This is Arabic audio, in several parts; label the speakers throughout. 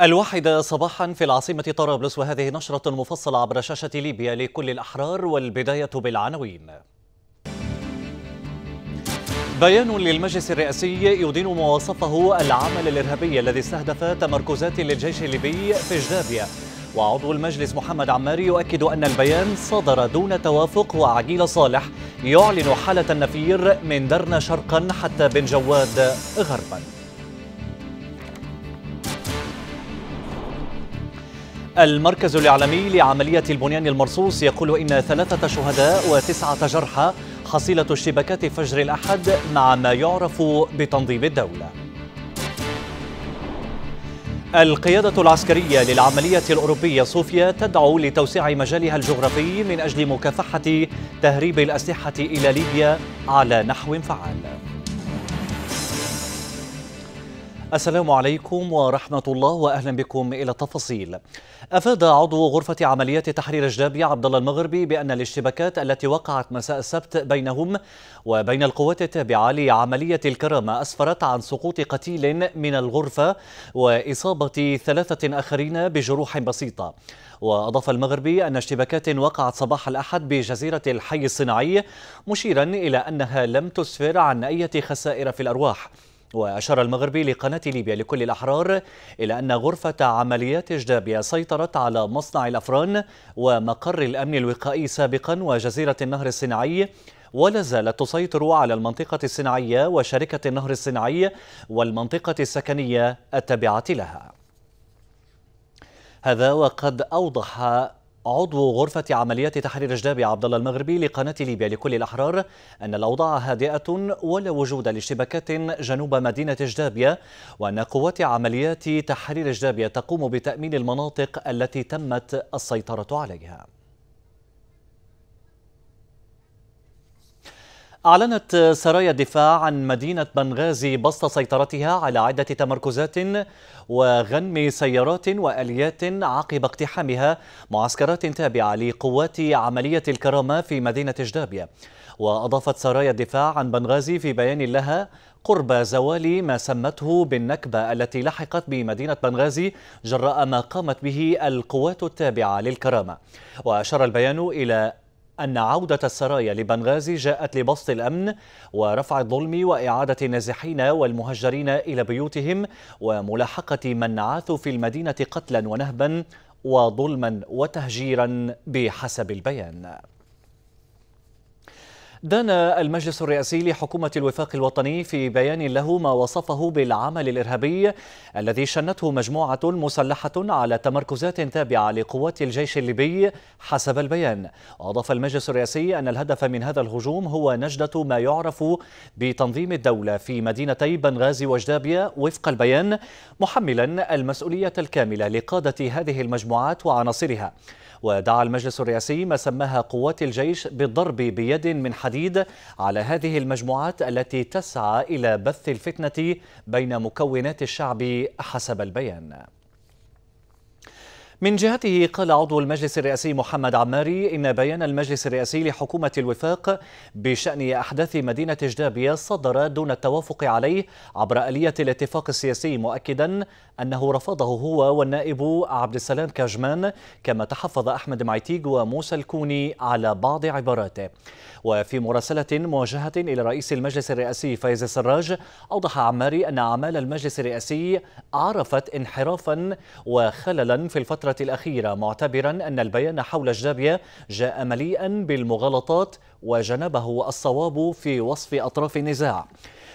Speaker 1: الواحدة صباحا في العاصمة طرابلس وهذه نشرة مفصلة عبر شاشة ليبيا لكل الأحرار والبداية بالعناوين بيان للمجلس الرئاسي يدين ما وصفه العمل الإرهابي الذي استهدف تمركزات للجيش الليبي في جدابيا وعضو المجلس محمد عماري يؤكد أن البيان صدر دون توافق وعجيل صالح يعلن حالة النفير من درنا شرقا حتى بن جواد غربا المركز الإعلامي لعملية البنيان المرصوص يقول إن ثلاثة شهداء وتسعة جرحى حصيلة اشتباكات فجر الأحد مع ما يعرف بتنظيم الدولة القيادة العسكرية للعملية الأوروبية صوفيا تدعو لتوسيع مجالها الجغرافي من أجل مكافحة تهريب الأسلحة إلى ليبيا على نحو فعال السلام عليكم ورحمة الله وأهلا بكم إلى التفاصيل أفاد عضو غرفة عمليات تحرير الجابي عبد الله المغربي بأن الاشتباكات التي وقعت مساء السبت بينهم وبين القوات التابعة لعملية الكرامة أسفرت عن سقوط قتيل من الغرفة وإصابة ثلاثة آخرين بجروح بسيطة وأضاف المغربي أن اشتباكات وقعت صباح الأحد بجزيرة الحي الصناعي مشيرا إلى أنها لم تسفر عن أي خسائر في الأرواح وأشار المغربي لقناة ليبيا لكل الأحرار إلى أن غرفة عمليات إجدابية سيطرت على مصنع الأفران ومقر الأمن الوقائي سابقا وجزيرة النهر الصناعي ولا زالت تسيطر على المنطقة الصناعية وشركة النهر الصناعي والمنطقة السكنية التابعة لها هذا وقد أوضح عضو غرفة عمليات تحرير جدابي عبد الله المغربي لقناة ليبيا لكل الأحرار أن الأوضاع هادئة ولا وجود لاشتباكات جنوب مدينة جدابية وأن قوات عمليات تحرير جدابية تقوم بتأمين المناطق التي تمت السيطرة عليها أعلنت سرايا الدفاع عن مدينة بنغازي بسط سيطرتها على عدة تمركزات وغنم سيارات وأليات عقب اقتحامها معسكرات تابعة لقوات عملية الكرامة في مدينة جدابية وأضافت سرايا الدفاع عن بنغازي في بيان لها قرب زوال ما سمته بالنكبة التي لحقت بمدينة بنغازي جراء ما قامت به القوات التابعة للكرامة وأشار البيان إلى أن عودة السرايا لبنغازي جاءت لبسط الأمن ورفع الظلم وإعادة النازحين والمهجرين إلى بيوتهم وملاحقة من عاثوا في المدينة قتلا ونهبا وظلما وتهجيرا بحسب البيان دان المجلس الرئاسي لحكومة الوفاق الوطني في بيان له ما وصفه بالعمل الإرهابي الذي شنته مجموعة مسلحة على تمركزات تابعة لقوات الجيش الليبي حسب البيان وأضاف المجلس الرئاسي أن الهدف من هذا الهجوم هو نجدة ما يعرف بتنظيم الدولة في مدينتي بنغازي وجدابيا وفق البيان محملا المسؤولية الكاملة لقادة هذه المجموعات وعناصرها ودعا المجلس الرئاسي ما سماها قوات الجيش بالضرب بيد من حديد على هذه المجموعات التي تسعى إلى بث الفتنة بين مكونات الشعب حسب البيان من جهته قال عضو المجلس الرئاسي محمد عماري إن بيان المجلس الرئاسي لحكومة الوفاق بشأن أحداث مدينة جدابية صدر دون التوافق عليه عبر آلية الاتفاق السياسي مؤكدا أنه رفضه هو والنائب عبد السلام كاجمان كما تحفظ أحمد معيتيغ وموسى الكوني على بعض عباراته وفي مراسلة موجهة إلى رئيس المجلس الرئاسي فايز السراج أوضح عماري أن أعمال المجلس الرئاسي عرفت انحرافا وخللا في الفترة الأخيرة معتبرا أن البيان حول الجابية جاء مليئا بالمغالطات وجنبه الصواب في وصف أطراف النزاع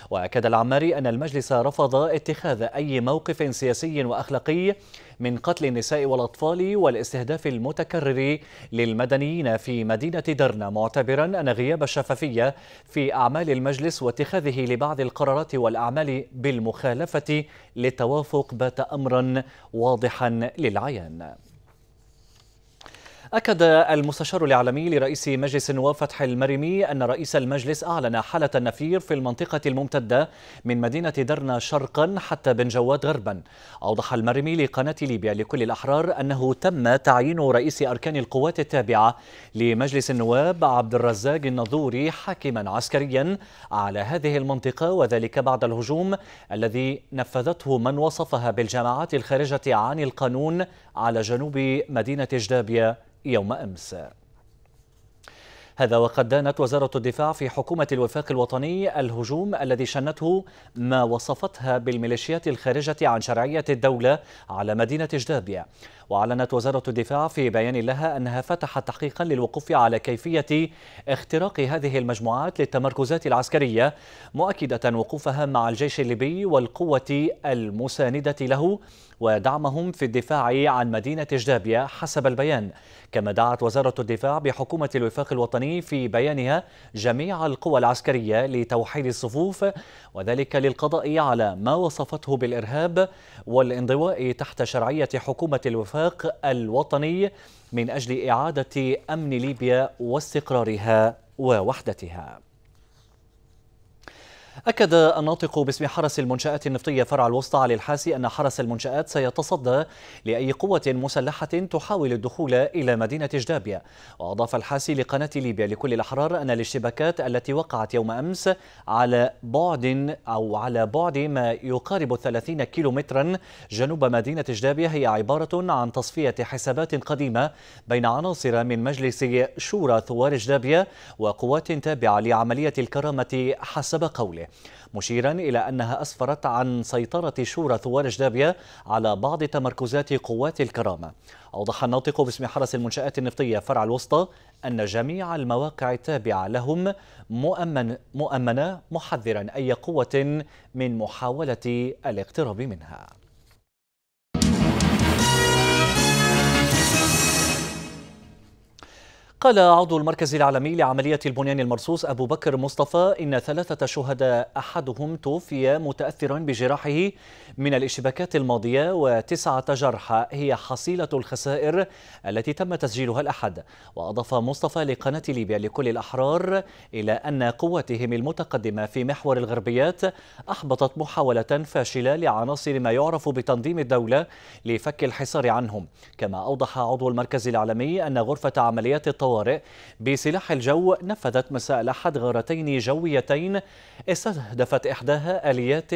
Speaker 1: وأكد العماري أن المجلس رفض اتخاذ أي موقف سياسي وأخلاقي من قتل النساء والأطفال والاستهداف المتكرر للمدنيين في مدينة درنا معتبرا أن غياب الشفافية في أعمال المجلس واتخاذه لبعض القرارات والأعمال بالمخالفة للتوافق بات أمرا واضحا للعيان أكد المستشار الإعلامي لرئيس مجلس النواب فتح المرمي أن رئيس المجلس أعلن حالة النفير في المنطقة الممتدة من مدينة درنا شرقا حتى بن جواد غربا أوضح المرمي لقناة ليبيا لكل الأحرار أنه تم تعيين رئيس أركان القوات التابعة لمجلس النواب عبد الرزاق النظوري حاكما عسكريا على هذه المنطقة وذلك بعد الهجوم الذي نفذته من وصفها بالجماعات الخارجة عن القانون على جنوب مدينة جدابيا يوم أمس هذا وقد دانت وزارة الدفاع في حكومة الوفاق الوطني الهجوم الذي شنته ما وصفتها بالميليشيات الخارجة عن شرعية الدولة على مدينة جدابية وأعلنت وزارة الدفاع في بيان لها أنها فتحت تحقيقا للوقوف على كيفية اختراق هذه المجموعات للتمركزات العسكرية مؤكدة وقوفها مع الجيش الليبي والقوة المساندة له ودعمهم في الدفاع عن مدينة جدابية حسب البيان كما دعت وزارة الدفاع بحكومة الوفاق الوطني في بيانها جميع القوى العسكرية لتوحيد الصفوف وذلك للقضاء على ما وصفته بالإرهاب والانضواء تحت شرعية حكومة الوفاق الاتفاق الوطني من أجل إعادة أمن ليبيا واستقرارها ووحدتها أكد الناطق باسم حرس المنشآت النفطية فرع الوسطى علي الحاسي أن حرس المنشآت سيتصدى لأي قوة مسلحة تحاول الدخول إلى مدينة جدابية وأضاف الحاسي لقناة ليبيا لكل الأحرار أن الاشتباكات التي وقعت يوم أمس على بعد أو على بعد ما يقارب 30 كيلومترا جنوب مدينة جدابية هي عبارة عن تصفية حسابات قديمة بين عناصر من مجلس شورى ثوار جدابية وقوات تابعة لعملية الكرامة حسب قوله الدولة مشيرا إلى أنها أسفرت عن سيطرة شورى ثوار جدابية على بعض تمركزات قوات الكرامة أوضح الناطق باسم حرس المنشآت النفطية فرع الوسطى أن جميع المواقع التابعة لهم مؤمن مؤمنة محذرا أي قوة من محاولة الاقتراب منها قال عضو المركز العالمي لعملية البنيان المرصوص أبو بكر مصطفى إن ثلاثة شهداء أحدهم توفي متأثرا بجراحه من الاشتباكات الماضية وتسعة جرحى هي حصيلة الخسائر التي تم تسجيلها الأحد وأضاف مصطفى لقناة ليبيا لكل الأحرار إلى أن قوتهم المتقدمة في محور الغربيات أحبطت محاولة فاشلة لعناصر ما يعرف بتنظيم الدولة لفك الحصار عنهم كما أوضح عضو المركز العالمي أن غرفة عمليات الطوارئ الطوارئ بسلاح الجو نفذت مساء الأحد غارتين جويتين استهدفت إحداها آليات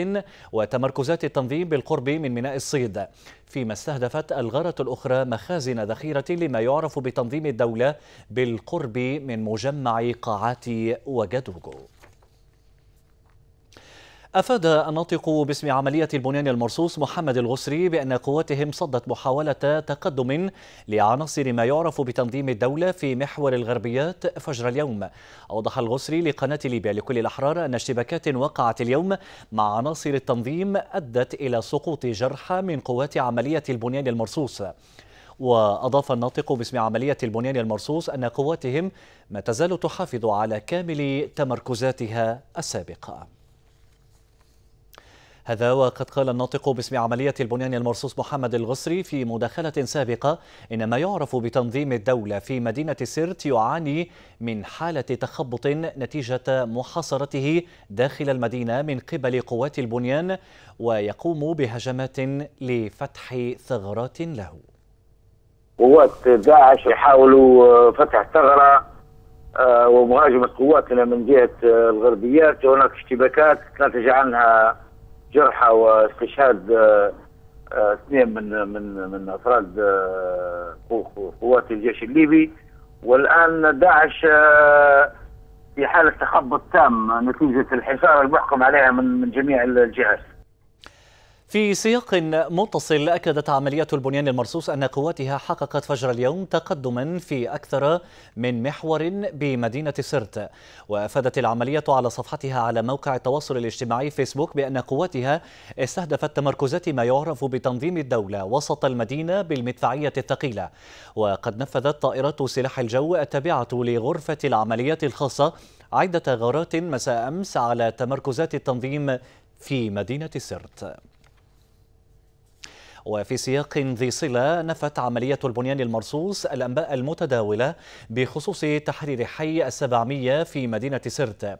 Speaker 1: وتمركزات التنظيم بالقرب من ميناء الصيد فيما استهدفت الغارة الأخرى مخازن ذخيرة لما يعرف بتنظيم الدولة بالقرب من مجمع قاعات وجدوجو أفاد الناطق باسم عملية البنيان المرصوص محمد الغسري بأن قواتهم صدت محاولة تقدم لعناصر ما يعرف بتنظيم الدولة في محور الغربيات فجر اليوم أوضح الغسري لقناة ليبيا لكل الأحرار أن اشتباكات وقعت اليوم مع عناصر التنظيم أدت إلى سقوط جرحى من قوات عملية البنيان المرصوص وأضاف الناطق باسم عملية البنيان المرصوص أن قواتهم ما تزال تحافظ على كامل تمركزاتها السابقة هذا وقد قال الناطق باسم عملية البنيان المرصوص محمد الغصري في مداخلة سابقة إن ما يعرف بتنظيم الدولة في مدينة سرت يعاني من حالة تخبط نتيجة محاصرته داخل المدينة من قبل قوات البنيان ويقوم بهجمات لفتح ثغرات له
Speaker 2: قوات داعش يحاولوا آه، فتح ثغرة
Speaker 1: آه، ومهاجمة قواتنا من جهة آه، الغربيات هناك اشتباكات نتج عنها جرحى واستشهاد آه، آه، اثنين من من من افراد آه، قوات الجيش الليبي والان داعش في حاله تخبط تام نتيجه الحصار المحكم عليها من من جميع الجهات. في سياق متصل أكدت عملية البنيان المرصوص أن قواتها حققت فجر اليوم تقدما في أكثر من محور بمدينة سرت وأفادت العملية على صفحتها على موقع التواصل الاجتماعي فيسبوك بأن قواتها استهدفت تمركزات ما يعرف بتنظيم الدولة وسط المدينة بالمدفعية الثقيلة وقد نفذت طائرات سلاح الجو التابعة لغرفة العمليات الخاصة عدة غارات مساء أمس على تمركزات التنظيم في مدينة سرت وفي سياق ذي صلة نفت عملية البنيان المرصوص الأنباء المتداولة بخصوص تحرير حي السبعمية في مدينة سرت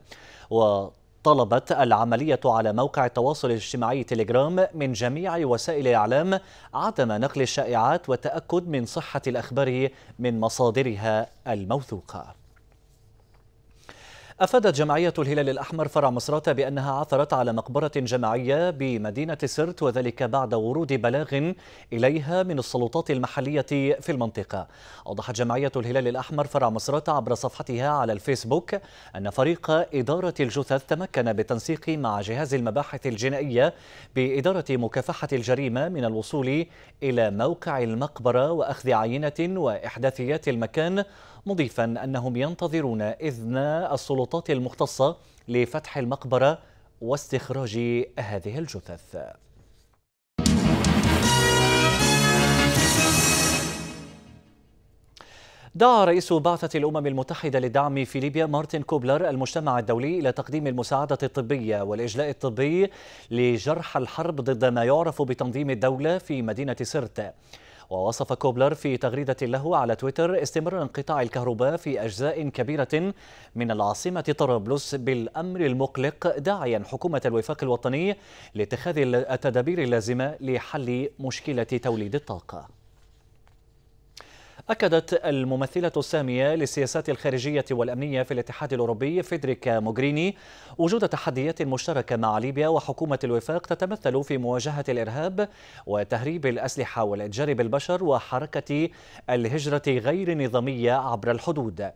Speaker 1: وطلبت العملية على موقع التواصل الاجتماعي تليجرام من جميع وسائل الإعلام عدم نقل الشائعات والتأكد من صحة الأخبار من مصادرها الموثوقة أفادت جمعية الهلال الأحمر فرع مصراتة بأنها عثرت على مقبرة جماعية بمدينة سرت وذلك بعد ورود بلاغ إليها من السلطات المحلية في المنطقة أوضحت جمعية الهلال الأحمر فرع مصراتة عبر صفحتها على الفيسبوك أن فريق إدارة الجثث تمكن بالتنسيق مع جهاز المباحث الجنائية بإدارة مكافحة الجريمة من الوصول إلى موقع المقبرة وأخذ عينة وإحداثيات المكان مضيفا أنهم ينتظرون إذن السلطات المختصة لفتح المقبرة واستخراج هذه الجثث دعا رئيس بعثة الأمم المتحدة للدعم في ليبيا مارتن كوبلر المجتمع الدولي إلى تقديم المساعدة الطبية والإجلاء الطبي لجرحى الحرب ضد ما يعرف بتنظيم الدولة في مدينة سرت ووصف كوبلر في تغريدة له على تويتر استمرار انقطاع الكهرباء في أجزاء كبيرة من العاصمة طرابلس بالأمر المقلق داعيا حكومة الوفاق الوطني لاتخاذ التدابير اللازمة لحل مشكلة توليد الطاقة أكدت الممثلة السامية للسياسات الخارجية والأمنية في الاتحاد الأوروبي فيدريكا موغريني وجود تحديات مشتركة مع ليبيا وحكومة الوفاق تتمثل في مواجهة الإرهاب وتهريب الأسلحة والإتجار بالبشر وحركة الهجرة غير النظامية عبر الحدود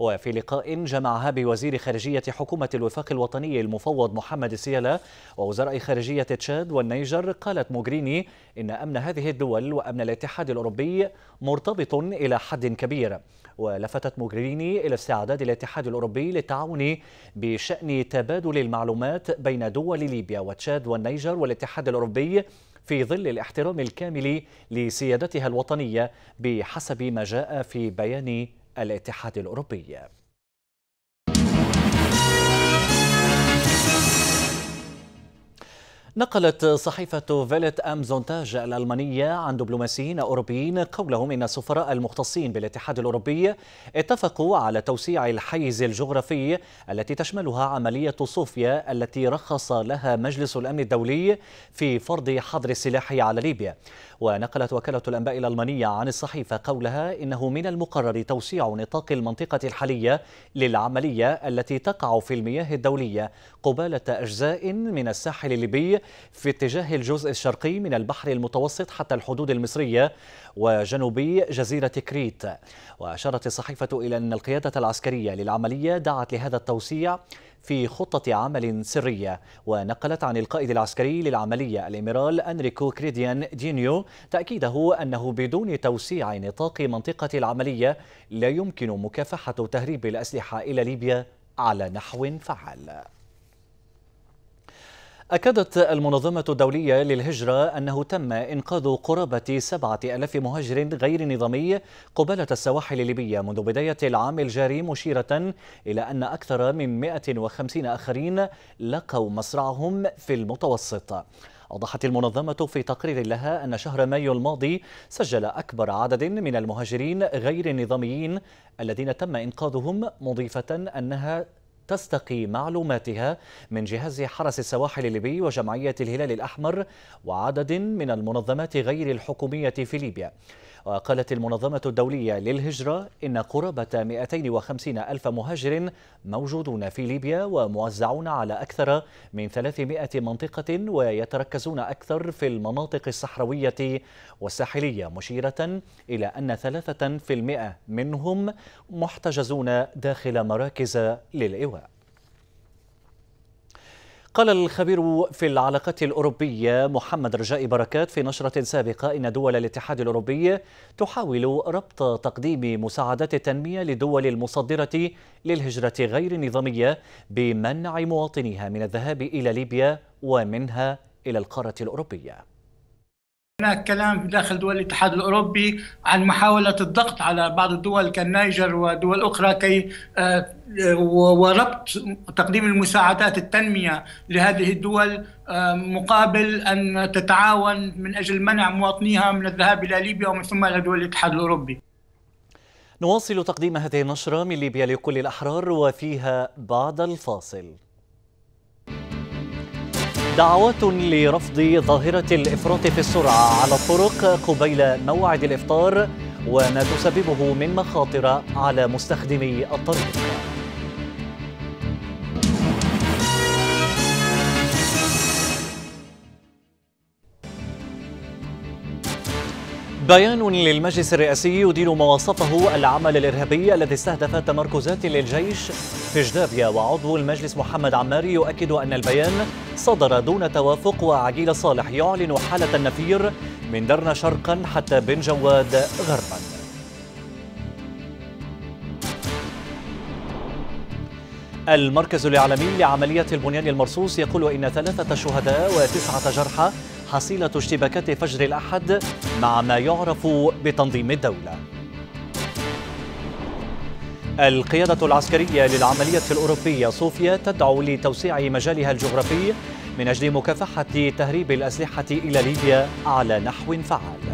Speaker 1: وفي لقاء جمعها بوزير خارجية حكومة الوفاق الوطني المفوض محمد السيالة ووزراء خارجية تشاد والنيجر قالت موغريني إن أمن هذه الدول وأمن الاتحاد الأوروبي مرتبط إلى حد كبير ولفتت موغريني إلى استعداد الاتحاد الأوروبي للتعاون بشأن تبادل المعلومات بين دول ليبيا وتشاد والنيجر والاتحاد الأوروبي في ظل الاحترام الكامل لسيادتها الوطنية بحسب ما جاء في بيان الاتحاد الأوروبي نقلت صحيفة فيلت أمزونتاج الألمانية عن دبلوماسيين أوروبيين قولهم إن السفراء المختصين بالاتحاد الأوروبي اتفقوا على توسيع الحيز الجغرافي التي تشملها عملية صوفيا التي رخص لها مجلس الأمن الدولي في فرض حظر السلاح على ليبيا ونقلت وكالة الأنباء الألمانية عن الصحيفة قولها إنه من المقرر توسيع نطاق المنطقة الحالية للعملية التي تقع في المياه الدولية قبالة أجزاء من الساحل الليبي في اتجاه الجزء الشرقي من البحر المتوسط حتى الحدود المصرية وجنوبي جزيرة كريت وأشارت الصحيفة إلى أن القيادة العسكرية للعملية دعت لهذا التوسيع في خطة عمل سرية ونقلت عن القائد العسكري للعملية الإميرال أنريكو كريديان دينيو تأكيده أنه بدون توسيع نطاق منطقة العملية لا يمكن مكافحة تهريب الأسلحة إلى ليبيا على نحو فعال أكدت المنظمة الدولية للهجرة أنه تم إنقاذ قرابة سبعة ألف مهاجر غير نظامي قبالة السواحل الليبية منذ بداية العام الجاري مشيرة إلى أن أكثر من 150 آخرين لقوا مصرعهم في المتوسط أوضحت المنظمة في تقرير لها أن شهر مايو الماضي سجل أكبر عدد من المهاجرين غير النظاميين الذين تم إنقاذهم مضيفة أنها تستقي معلوماتها من جهاز حرس السواحل الليبي وجمعية الهلال الأحمر وعدد من المنظمات غير الحكومية في ليبيا وقالت المنظمة الدولية للهجرة إن قرابة 250 ألف مهاجر موجودون في ليبيا وموزعون على أكثر من 300 منطقة ويتركزون أكثر في المناطق الصحراوية والساحلية مشيرة إلى أن 3% منهم محتجزون داخل مراكز للإيواء قال الخبير في العلاقات الأوروبية محمد رجاء بركات في نشرة سابقة إن دول الاتحاد الأوروبي تحاول ربط تقديم مساعدات التنمية للدول المصدرة للهجرة غير النظامية بمنع مواطنيها من الذهاب إلى ليبيا ومنها إلى القارة الأوروبية هناك كلام داخل دول الاتحاد الاوروبي عن محاوله الضغط على بعض الدول كالنيجر ودول اخرى كي آه، وربط تقديم المساعدات التنميه لهذه الدول آه، مقابل ان تتعاون من اجل منع مواطنيها من الذهاب الى ليبيا ومن ثم الى دول الاتحاد الاوروبي. نواصل تقديم هذه النشره من ليبيا لكل الاحرار وفيها بعد الفاصل. دعوة لرفض ظاهرة الإفراط في السرعة على الطرق قبيل موعد الإفطار وما تسببه من مخاطر على مستخدمي الطريق بيان للمجلس الرئاسي يدين ما وصفه العمل الإرهابي الذي استهدف تمركزات للجيش في جدابيا وعضو المجلس محمد عماري يؤكد أن البيان صدر دون توافق وعقيل صالح يعلن حالة النفير من درنا شرقا حتى بن جواد غربا المركز الإعلامي لعملية البنيان المرصوص يقول إن ثلاثة شهداء وتسعة جرحى حصيلة اشتباكات فجر الأحد مع ما يعرف بتنظيم الدولة القيادة العسكرية للعملية الأوروبية صوفيا تدعو لتوسيع مجالها الجغرافي من أجل مكافحة تهريب الأسلحة إلى ليبيا على نحو فعال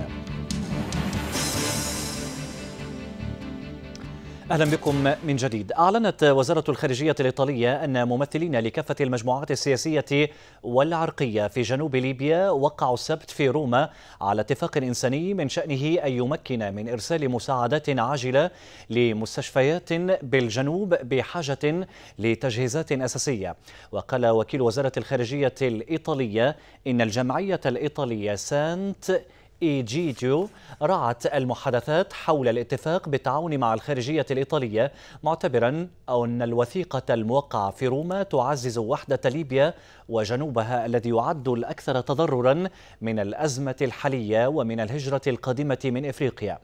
Speaker 1: أهلا بكم من جديد أعلنت وزارة الخارجية الإيطالية أن ممثلين لكافة المجموعات السياسية والعرقية في جنوب ليبيا وقعوا السبت في روما على اتفاق إنساني من شأنه أن يمكن من إرسال مساعدات عاجلة لمستشفيات بالجنوب بحاجة لتجهيزات أساسية وقال وكيل وزارة الخارجية الإيطالية إن الجمعية الإيطالية سانت تيو رعت المحادثات حول الاتفاق بالتعاون مع الخارجية الإيطالية معتبرا أن الوثيقة الموقعة في روما تعزز وحدة ليبيا وجنوبها الذي يعد الأكثر تضررا من الأزمة الحالية ومن الهجرة القادمة من إفريقيا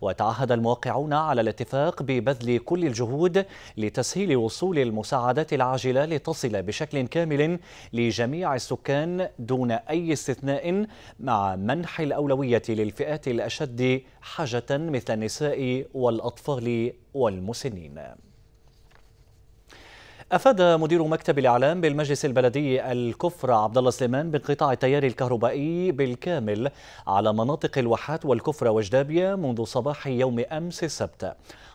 Speaker 1: وتعهد الموقعون على الاتفاق ببذل كل الجهود لتسهيل وصول المساعدات العاجلة لتصل بشكل كامل لجميع السكان دون أي استثناء مع منح الأولوية للفئات الأشد حاجة مثل النساء والأطفال والمسنين أفاد مدير مكتب الإعلام بالمجلس البلدي الكفر عبد الله سليمان بانقطاع التيار الكهربائي بالكامل على مناطق الواحات والكفر وجدابية منذ صباح يوم أمس السبت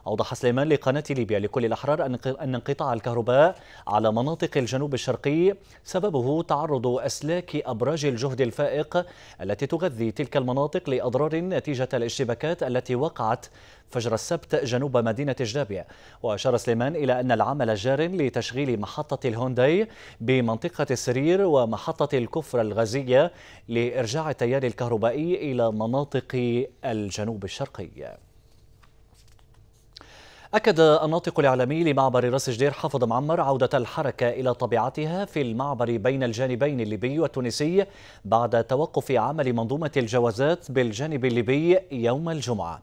Speaker 1: أوضح سليمان لقناة ليبيا لكل الأحرار أن انقطاع الكهرباء على مناطق الجنوب الشرقي سببه تعرض أسلاك أبراج الجهد الفائق التي تغذي تلك المناطق لأضرار نتيجة الاشتباكات التي وقعت فجر السبت جنوب مدينة جدابية وأشار سليمان إلى أن العمل جار لتشغيل محطة الهونداي بمنطقة السرير ومحطة الكفر الغازية لإرجاع التيار الكهربائي إلى مناطق الجنوب الشرقي أكد الناطق الإعلامي لمعبر راس جدير حافظ معمر عودة الحركة إلى طبيعتها في المعبر بين الجانبين الليبي والتونسي بعد توقف عمل منظومة الجوازات بالجانب الليبي يوم الجمعة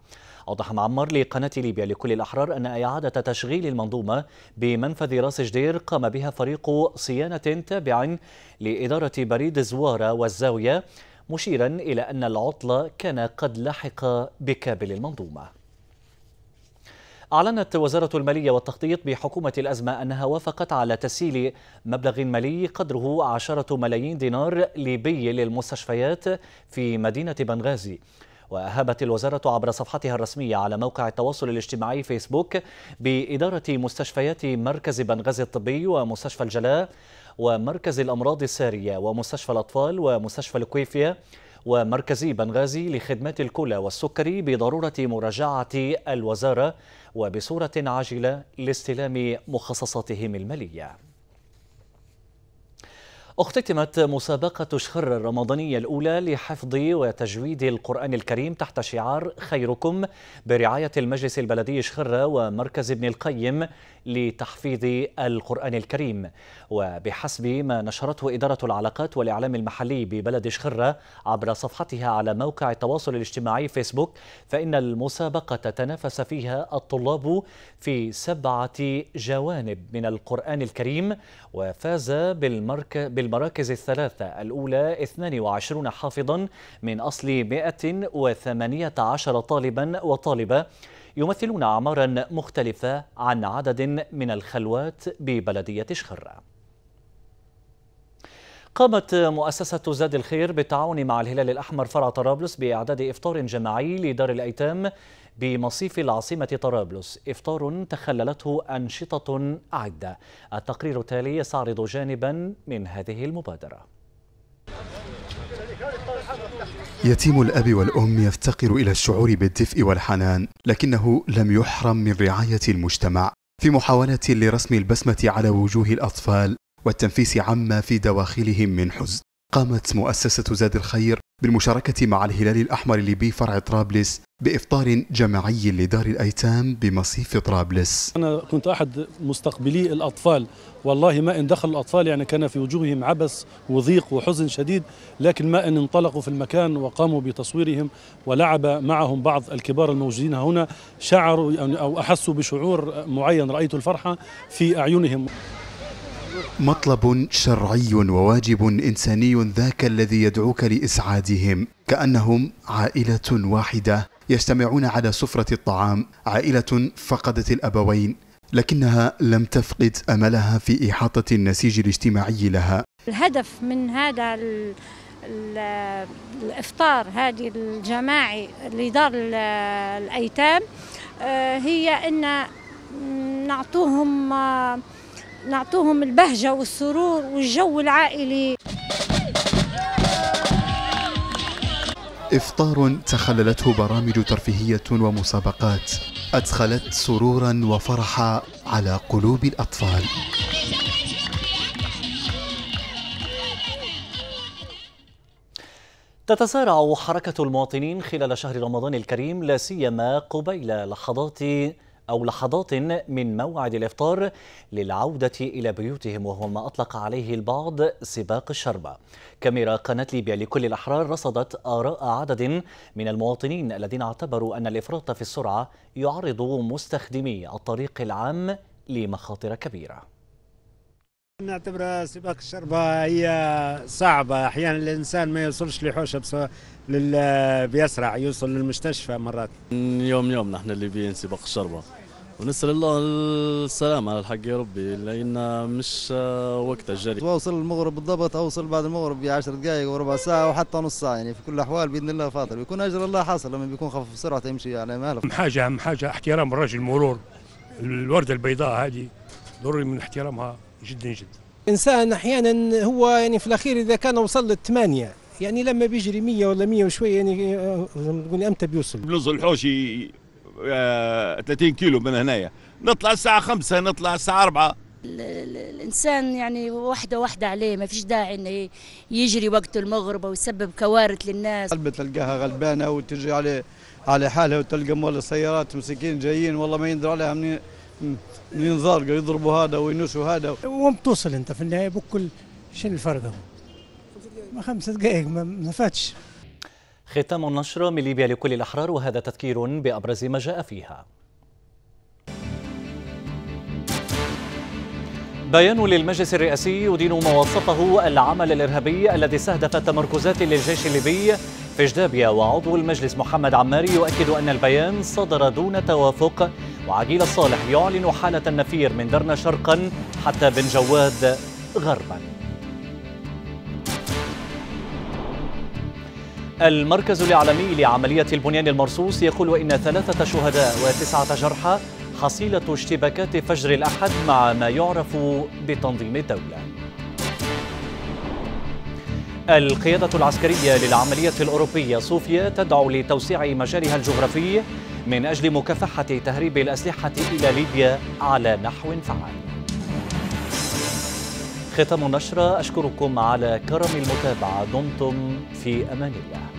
Speaker 1: أوضح معمر لقناة ليبيا لكل الأحرار أن إعادة تشغيل المنظومة بمنفذ راس جدير قام بها فريق صيانة تابع لإدارة بريد زوارة والزاوية مشيرا إلى أن العطلة كان قد لحق بكابل المنظومة أعلنت وزارة المالية والتخطيط بحكومة الأزمة أنها وافقت على تسهيل مبلغ مالي قدره 10 ملايين دينار ليبي للمستشفيات في مدينة بنغازي وأهابت الوزارة عبر صفحتها الرسمية على موقع التواصل الاجتماعي فيسبوك بإدارة مستشفيات مركز بنغازي الطبي ومستشفى الجلاء ومركز الأمراض السارية ومستشفى الأطفال ومستشفى الكويفية ومركز بنغازي لخدمات الكلى والسكري بضرورة مراجعة الوزارة وبصورة عاجلة لاستلام مخصصاتهم المالية اختتمت مسابقة شخر الرمضانية الأولى لحفظ وتجويد القرآن الكريم تحت شعار خيركم برعاية المجلس البلدي شخرة ومركز ابن القيم لتحفيظ القرآن الكريم وبحسب ما نشرته إدارة العلاقات والإعلام المحلي ببلد شخرة عبر صفحتها على موقع التواصل الاجتماعي فيسبوك فإن المسابقة تنافس فيها الطلاب في سبعة جوانب من القرآن الكريم وفاز بالمركز المراكز الثلاثة الأولى 22 حافظا من أصل 118 طالبا وطالبة يمثلون أعمارا مختلفة عن عدد من الخلوات ببلدية شخرة قامت مؤسسة زاد الخير بالتعاون مع الهلال الأحمر فرع طرابلس بإعداد إفطار جماعي لدار الأيتام بمصيف العاصمة طرابلس إفطار تخللته أنشطة عدة التقرير التالي يستعرض جانبا من هذه المبادرة
Speaker 2: يتيم الأب والأم يفتقر إلى الشعور بالدفء والحنان لكنه لم يحرم من رعاية المجتمع في محاولة لرسم البسمة على وجوه الأطفال والتنفيس عما في دواخلهم من حزن قامت مؤسسة زاد الخير بالمشاركة مع الهلال الأحمر الليبي فرع طرابلس بإفطار جماعي لدار الأيتام بمصيف طرابلس أنا كنت
Speaker 1: أحد مستقبلي الأطفال والله ما إن دخل الأطفال يعني كان في وجوههم عبس
Speaker 2: وضيق وحزن شديد لكن ما إن انطلقوا في المكان وقاموا بتصويرهم ولعب معهم بعض الكبار الموجودين هنا شعروا يعني أو أحسوا بشعور معين رأيت الفرحة في أعينهم مطلب شرعي وواجب إنساني ذاك الذي يدعوك لإسعادهم كأنهم عائلة واحدة يجتمعون على سفرة الطعام عائلة فقدت الأبوين لكنها لم تفقد أملها في إحاطة النسيج الاجتماعي لها
Speaker 1: الهدف من هذا الإفطار هذه الجماعي لدار الأيتام آه، هي أن نعطوهم آه، نعطوهم البهجة والسرور والجو العائلي
Speaker 2: إفطار تخللته برامج ترفيهية ومسابقات أدخلت سرورا وفرحا على قلوب الأطفال
Speaker 1: تتسارع حركة المواطنين خلال شهر رمضان الكريم لا سيما قبيل لحظات أو لحظات من موعد الإفطار للعودة إلى بيوتهم وهو ما أطلق عليه البعض سباق الشربة كاميرا قناة ليبيا لكل الأحرار رصدت آراء عدد من المواطنين الذين اعتبروا أن الإفراط في السرعة يعرض مستخدمي الطريق العام لمخاطر كبيرة نعتبرها سباق الشربة هي صعبة أحيانا الإنسان ما يوصلش لحوشة بس لل... بيسرع يوصل للمستشفى مرات يوم يوم نحن بين سباق الشربة ونسأل الله السلام على الحق يا ربي لأن مش وقت الجري واوصل المغرب بالضبط أوصل بعد المغرب بعشر دقائق وربع ساعة وحتى نص ساعة يعني في كل الأحوال بإذن الله فاضل بيكون أجر الله حاصل لما بيكون خفف السرعة يمشي على ماله
Speaker 2: حاجة أهم حاجة احترام الرجل المرور الوردة البيضاء
Speaker 1: هذه ضروري من احترامها جدا جدا
Speaker 2: انسان احيانا هو يعني في الاخير
Speaker 1: اذا كان وصل للثمانيه يعني لما بيجري 100 ولا 100 وشويه يعني تقول آه، امتى بيوصل؟ بنوصل الحوشي 30 آه، كيلو من هنايا نطلع الساعه 5
Speaker 2: نطلع الساعه 4 الانسان يعني وحده وحده عليه ما فيش داعي انه يجري وقت المغرب ويسبب كوارث للناس قلبه تلقاها غلبانه وتجري على على حالها وتلقى مول السيارات مسكين جايين والله ما يندر عليها منين منين
Speaker 1: زارقه يضربوا هذا وينسوا هذا وين بتوصل انت في النهايه بكل شن الفرق ما خمسة دقائق ما فاتش ختام النشرة من ليبيا لكل الأحرار وهذا تذكير بأبرز ما جاء فيها بيان للمجلس الرئاسي يدين ما وصفه العمل الإرهابي الذي استهدف تمركزات للجيش الليبي في جدابيا وعضو المجلس محمد عماري يؤكد أن البيان صدر دون توافق وعقيل الصالح يعلن حالة النفير من درنا شرقا حتى بن جواد غربا المركز الإعلامي لعملية البنيان المرصوص يقول إن ثلاثة شهداء وتسعة جرحى حصيلة اشتباكات فجر الأحد مع ما يعرف بتنظيم الدولة القيادة العسكرية للعملية الأوروبية صوفيا تدعو لتوسيع مجالها الجغرافي من أجل مكافحة تهريب الأسلحة إلى ليبيا على نحو فعال ختام النشرة أشكركم على كرم المتابعة دمتم في أمان الله